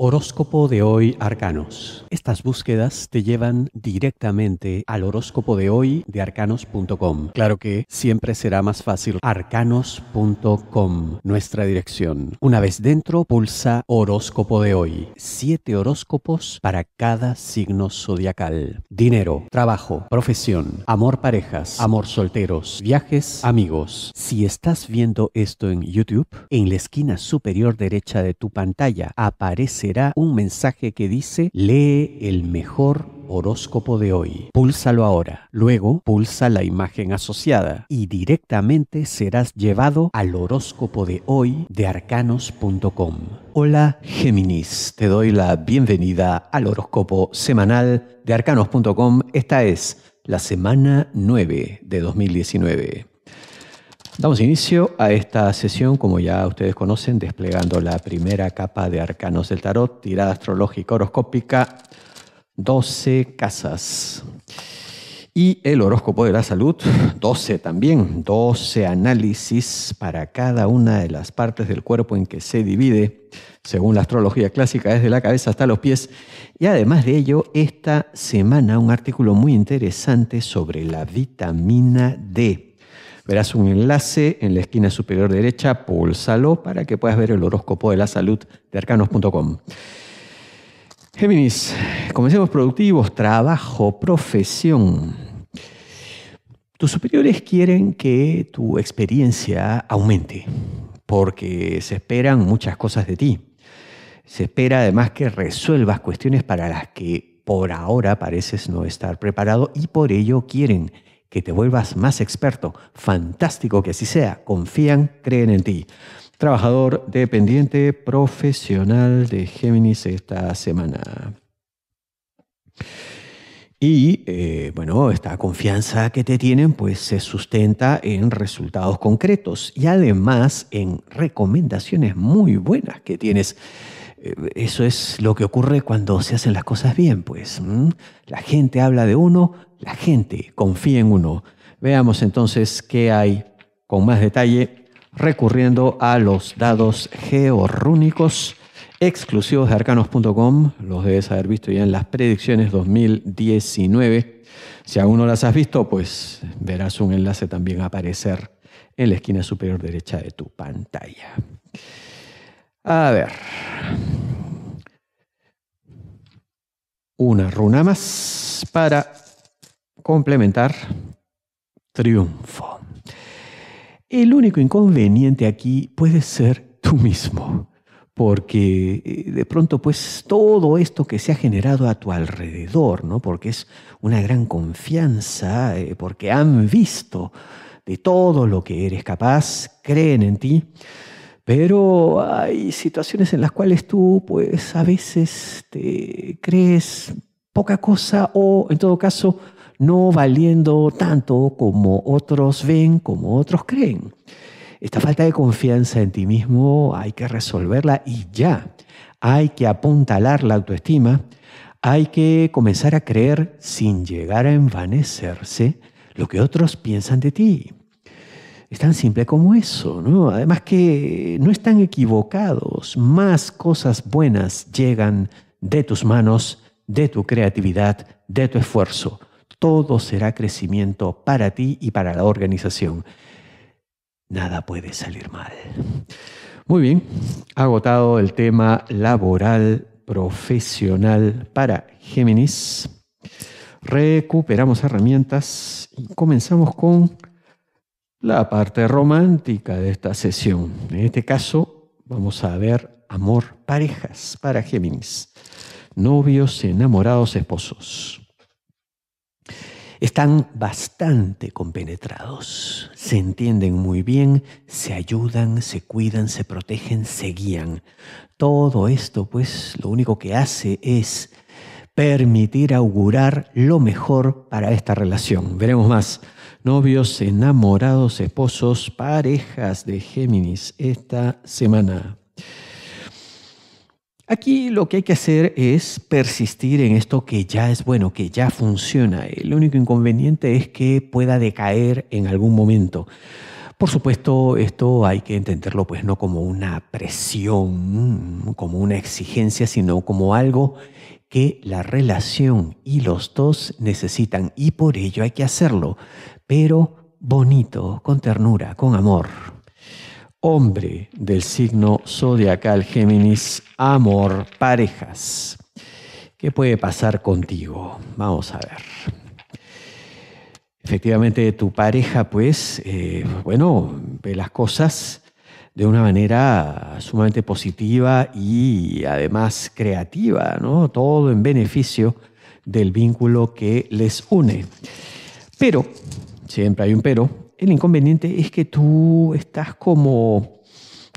Horóscopo de hoy Arcanos. Estas búsquedas te llevan directamente al horóscopo de hoy de arcanos.com. Claro que siempre será más fácil arcanos.com, nuestra dirección. Una vez dentro, pulsa horóscopo de hoy. Siete horóscopos para cada signo zodiacal. Dinero, trabajo, profesión, amor parejas, amor solteros, viajes, amigos. Si estás viendo esto en YouTube, en la esquina superior derecha de tu pantalla aparece Será un mensaje que dice lee el mejor horóscopo de hoy. Púlsalo ahora. Luego pulsa la imagen asociada y directamente serás llevado al horóscopo de hoy de arcanos.com. Hola Géminis, te doy la bienvenida al horóscopo semanal de arcanos.com. Esta es la semana 9 de 2019. Damos inicio a esta sesión, como ya ustedes conocen, desplegando la primera capa de arcanos del tarot, tirada astrológica horoscópica, 12 casas. Y el horóscopo de la salud, 12 también, 12 análisis para cada una de las partes del cuerpo en que se divide, según la astrología clásica, desde la cabeza hasta los pies. Y además de ello, esta semana un artículo muy interesante sobre la vitamina D Verás un enlace en la esquina superior derecha, pulsalo para que puedas ver el horóscopo de la salud de arcanos.com. Géminis, comencemos productivos, trabajo, profesión. Tus superiores quieren que tu experiencia aumente, porque se esperan muchas cosas de ti. Se espera además que resuelvas cuestiones para las que por ahora pareces no estar preparado y por ello quieren que te vuelvas más experto. Fantástico que así sea. Confían, creen en ti. Trabajador dependiente profesional de Géminis esta semana. Y eh, bueno, esta confianza que te tienen pues se sustenta en resultados concretos y además en recomendaciones muy buenas que tienes eh, eso es lo que ocurre cuando se hacen las cosas bien, pues. La gente habla de uno, la gente confía en uno. Veamos entonces qué hay con más detalle recurriendo a los dados georrúnicos exclusivos de arcanos.com. Los debes haber visto ya en las predicciones 2019. Si aún no las has visto, pues verás un enlace también aparecer en la esquina superior derecha de tu pantalla. A ver. Una runa más para complementar triunfo. El único inconveniente aquí puede ser tú mismo, porque eh, de pronto pues todo esto que se ha generado a tu alrededor, ¿no? Porque es una gran confianza, eh, porque han visto de todo lo que eres capaz, creen en ti pero hay situaciones en las cuales tú, pues, a veces te crees poca cosa o, en todo caso, no valiendo tanto como otros ven, como otros creen. Esta falta de confianza en ti mismo hay que resolverla y ya. Hay que apuntalar la autoestima, hay que comenzar a creer sin llegar a envanecerse lo que otros piensan de ti. Es tan simple como eso, ¿no? Además que no están equivocados. Más cosas buenas llegan de tus manos, de tu creatividad, de tu esfuerzo. Todo será crecimiento para ti y para la organización. Nada puede salir mal. Muy bien, agotado el tema laboral, profesional para Géminis. Recuperamos herramientas y comenzamos con la parte romántica de esta sesión. En este caso vamos a ver amor parejas para Géminis, novios, enamorados, esposos. Están bastante compenetrados, se entienden muy bien, se ayudan, se cuidan, se protegen, se guían. Todo esto pues lo único que hace es permitir augurar lo mejor para esta relación. Veremos más novios, enamorados, esposos, parejas de Géminis esta semana. Aquí lo que hay que hacer es persistir en esto que ya es bueno, que ya funciona. El único inconveniente es que pueda decaer en algún momento. Por supuesto, esto hay que entenderlo pues no como una presión, como una exigencia, sino como algo que la relación y los dos necesitan y por ello hay que hacerlo, pero bonito, con ternura, con amor. Hombre del signo zodiacal Géminis, amor, parejas. ¿Qué puede pasar contigo? Vamos a ver. Efectivamente, tu pareja, pues, eh, bueno, ve las cosas de una manera sumamente positiva y además creativa, ¿no? todo en beneficio del vínculo que les une. Pero, siempre hay un pero, el inconveniente es que tú estás como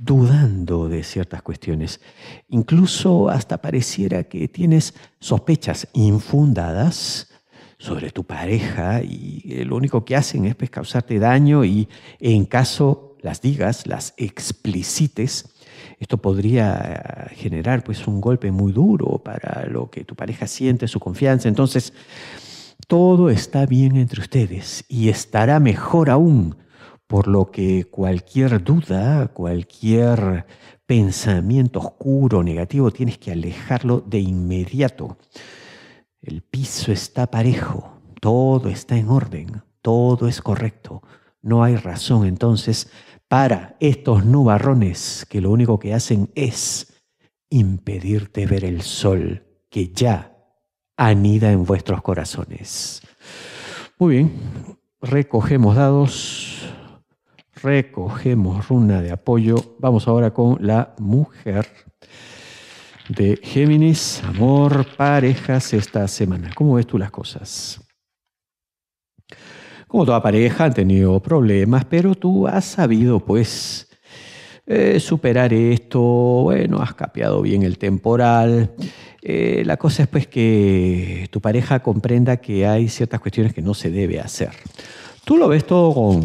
dudando de ciertas cuestiones. Incluso hasta pareciera que tienes sospechas infundadas sobre tu pareja y lo único que hacen es pues, causarte daño y en caso las digas, las explicites, esto podría eh, generar pues un golpe muy duro para lo que tu pareja siente, su confianza. Entonces, todo está bien entre ustedes y estará mejor aún, por lo que cualquier duda, cualquier pensamiento oscuro, negativo, tienes que alejarlo de inmediato. El piso está parejo, todo está en orden, todo es correcto, no hay razón entonces para estos nubarrones que lo único que hacen es impedirte ver el sol que ya anida en vuestros corazones. Muy bien, recogemos dados, recogemos runa de apoyo. Vamos ahora con la mujer de Géminis, amor, parejas esta semana. ¿Cómo ves tú las cosas? como toda pareja, han tenido problemas, pero tú has sabido, pues, eh, superar esto, bueno, has capeado bien el temporal. Eh, la cosa es, pues, que tu pareja comprenda que hay ciertas cuestiones que no se debe hacer. Tú lo ves todo con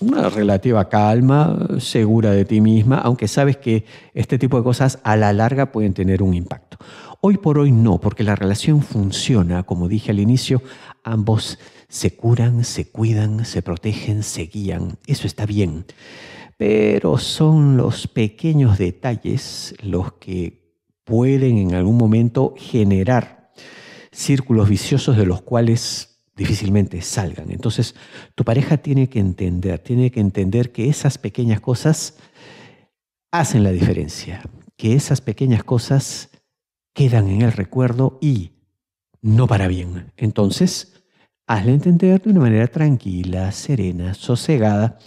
una relativa calma, segura de ti misma, aunque sabes que este tipo de cosas a la larga pueden tener un impacto. Hoy por hoy no, porque la relación funciona, como dije al inicio, ambos se curan, se cuidan, se protegen, se guían. Eso está bien. Pero son los pequeños detalles los que pueden en algún momento generar círculos viciosos de los cuales difícilmente salgan. Entonces, tu pareja tiene que entender, tiene que entender que esas pequeñas cosas hacen la diferencia, que esas pequeñas cosas quedan en el recuerdo y no para bien. Entonces, hazle entender de una manera tranquila, serena, sosegada.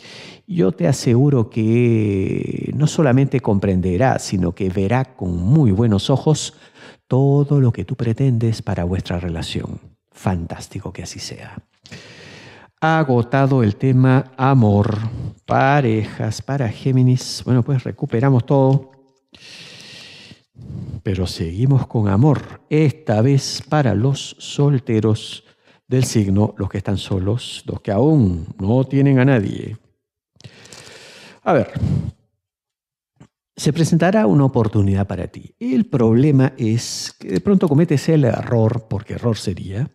Yo te aseguro que no solamente comprenderá, sino que verá con muy buenos ojos todo lo que tú pretendes para vuestra relación. Fantástico que así sea. Agotado el tema amor, parejas para Géminis. Bueno, pues recuperamos todo. Pero seguimos con amor, esta vez para los solteros del signo, los que están solos, los que aún no tienen a nadie. A ver, se presentará una oportunidad para ti. El problema es que de pronto cometes el error, porque error sería,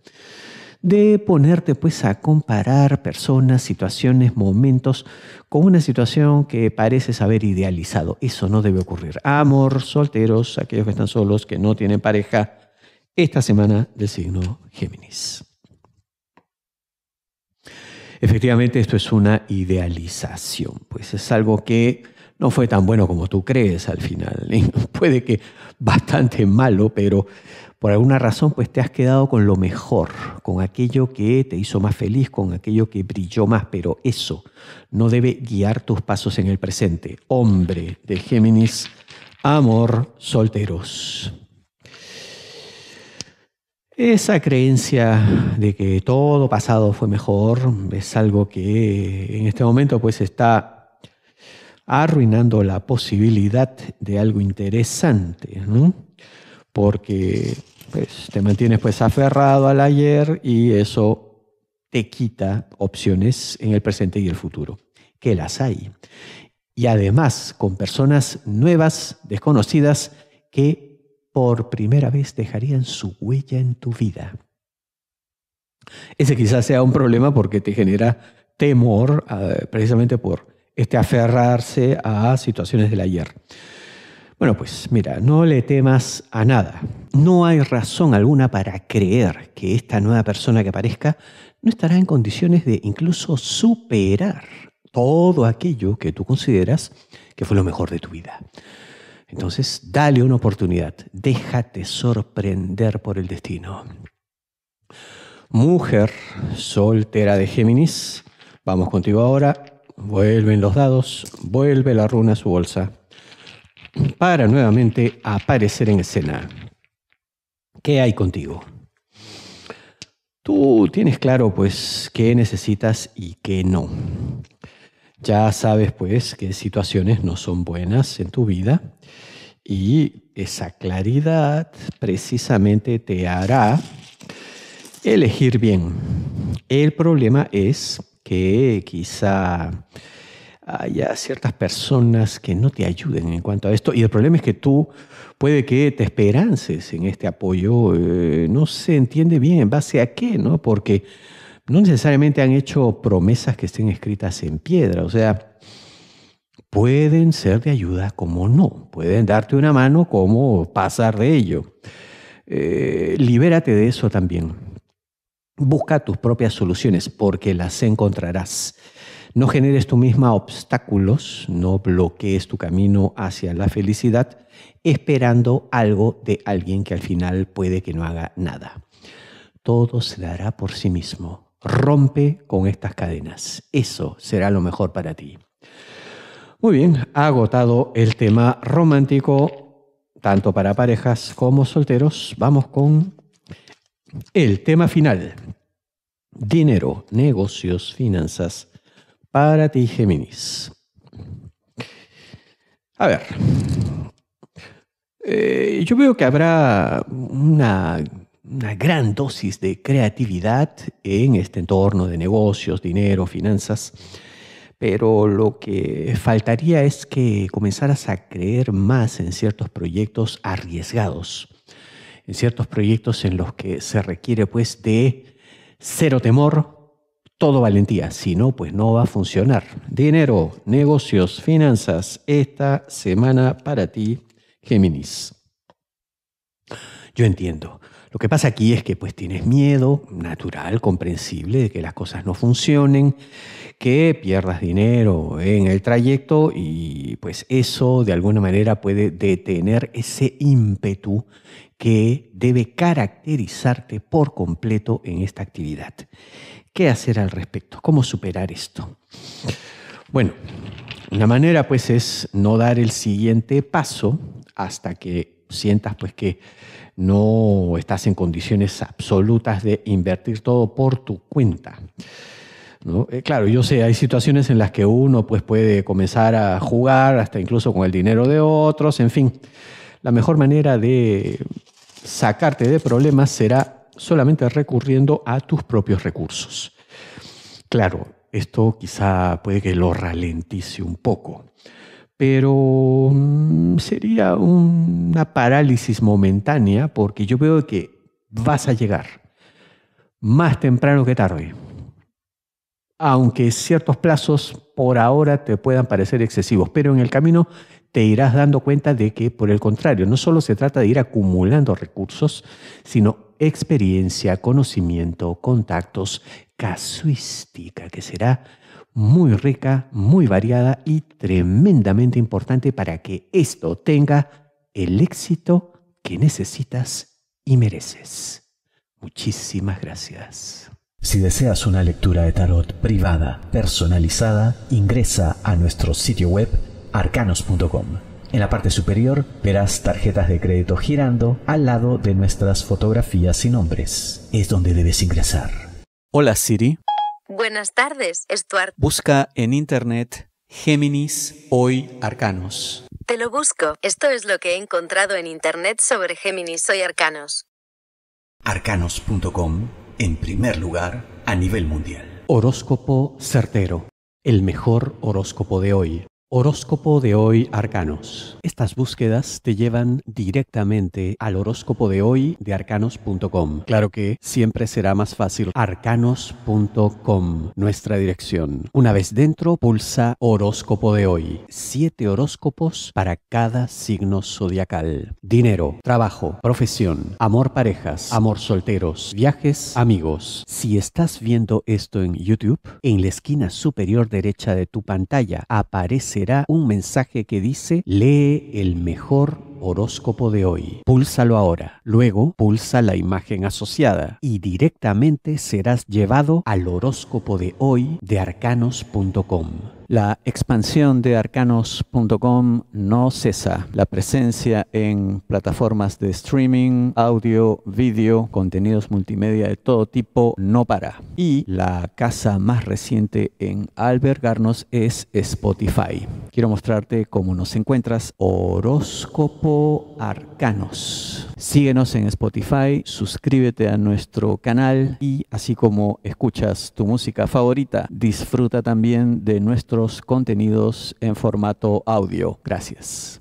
de ponerte pues a comparar personas, situaciones, momentos con una situación que pareces haber idealizado. Eso no debe ocurrir. Amor, solteros, aquellos que están solos, que no tienen pareja, esta semana del signo Géminis. Efectivamente, esto es una idealización, pues es algo que no fue tan bueno como tú crees al final. puede que bastante malo, pero por alguna razón pues te has quedado con lo mejor, con aquello que te hizo más feliz, con aquello que brilló más, pero eso no debe guiar tus pasos en el presente. Hombre de Géminis, amor, solteros. Esa creencia de que todo pasado fue mejor es algo que en este momento pues está arruinando la posibilidad de algo interesante, ¿no? porque pues, te mantienes pues aferrado al ayer y eso te quita opciones en el presente y el futuro, que las hay. Y además con personas nuevas, desconocidas, que por primera vez dejarían su huella en tu vida. Ese quizás sea un problema porque te genera temor ah, precisamente por este, aferrarse a situaciones del ayer. Bueno, pues mira, no le temas a nada. No hay razón alguna para creer que esta nueva persona que aparezca no estará en condiciones de incluso superar todo aquello que tú consideras que fue lo mejor de tu vida. Entonces, dale una oportunidad, déjate sorprender por el destino. Mujer soltera de Géminis, vamos contigo ahora. Vuelven los dados, vuelve la runa a su bolsa, para nuevamente aparecer en escena. ¿Qué hay contigo? Tú tienes claro pues qué necesitas y qué no. Ya sabes pues qué situaciones no son buenas en tu vida y esa claridad precisamente te hará elegir bien. El problema es que quizá haya ciertas personas que no te ayuden en cuanto a esto. Y el problema es que tú puede que te esperances en este apoyo. Eh, no se entiende bien en base a qué, ¿no? Porque no necesariamente han hecho promesas que estén escritas en piedra. O sea, pueden ser de ayuda como no. Pueden darte una mano como pasar de ello. Eh, libérate de eso también. Busca tus propias soluciones porque las encontrarás. No generes tú misma obstáculos, no bloquees tu camino hacia la felicidad esperando algo de alguien que al final puede que no haga nada. Todo se dará por sí mismo. Rompe con estas cadenas. Eso será lo mejor para ti. Muy bien, agotado el tema romántico, tanto para parejas como solteros, vamos con el tema final. Dinero, negocios, finanzas. Para ti, Géminis. A ver. Eh, yo veo que habrá una gran dosis de creatividad en este entorno de negocios, dinero, finanzas pero lo que faltaría es que comenzaras a creer más en ciertos proyectos arriesgados en ciertos proyectos en los que se requiere pues de cero temor, todo valentía, si no, pues no va a funcionar. Dinero, negocios, finanzas, esta semana para ti, Géminis. Yo entiendo. Lo que pasa aquí es que pues tienes miedo, natural, comprensible, de que las cosas no funcionen, que pierdas dinero en el trayecto y pues eso de alguna manera puede detener ese ímpetu que debe caracterizarte por completo en esta actividad. ¿Qué hacer al respecto? ¿Cómo superar esto? Bueno, una manera pues es no dar el siguiente paso hasta que sientas pues que no estás en condiciones absolutas de invertir todo por tu cuenta. Eh, claro, yo sé, hay situaciones en las que uno pues, puede comenzar a jugar hasta incluso con el dinero de otros, en fin. La mejor manera de sacarte de problemas será solamente recurriendo a tus propios recursos. Claro, esto quizá puede que lo ralentice un poco, pero mm, sería una parálisis momentánea porque yo veo que vas a llegar más temprano que tarde. Aunque ciertos plazos por ahora te puedan parecer excesivos, pero en el camino te irás dando cuenta de que, por el contrario, no solo se trata de ir acumulando recursos, sino experiencia, conocimiento, contactos, casuística, que será muy rica, muy variada y tremendamente importante para que esto tenga el éxito que necesitas y mereces. Muchísimas gracias. Si deseas una lectura de tarot privada, personalizada, ingresa a nuestro sitio web arcanos.com. En la parte superior verás tarjetas de crédito girando al lado de nuestras fotografías y nombres. Es donde debes ingresar. Hola Siri. Buenas tardes, Stuart. Busca en internet Géminis hoy Arcanos. Te lo busco. Esto es lo que he encontrado en internet sobre Géminis hoy Arcanos. Arcanos.com, en primer lugar, a nivel mundial. Horóscopo certero. El mejor horóscopo de hoy Horóscopo de hoy Arcanos. Estas búsquedas te llevan directamente al horóscopo de hoy de arcanos.com. Claro que siempre será más fácil arcanos.com, nuestra dirección. Una vez dentro, pulsa horóscopo de hoy. Siete horóscopos para cada signo zodiacal. Dinero, trabajo, profesión, amor parejas, amor solteros, viajes, amigos. Si estás viendo esto en YouTube, en la esquina superior derecha de tu pantalla aparece Será un mensaje que dice lee el mejor horóscopo de hoy. Púlsalo ahora. Luego pulsa la imagen asociada y directamente serás llevado al horóscopo de hoy de arcanos.com. La expansión de arcanos.com no cesa. La presencia en plataformas de streaming, audio, vídeo, contenidos multimedia de todo tipo no para. Y la casa más reciente en albergarnos es Spotify. Quiero mostrarte cómo nos encuentras. Horóscopo Arcanos Síguenos en Spotify, suscríbete a nuestro canal y así como escuchas tu música favorita, disfruta también de nuestros contenidos en formato audio. Gracias.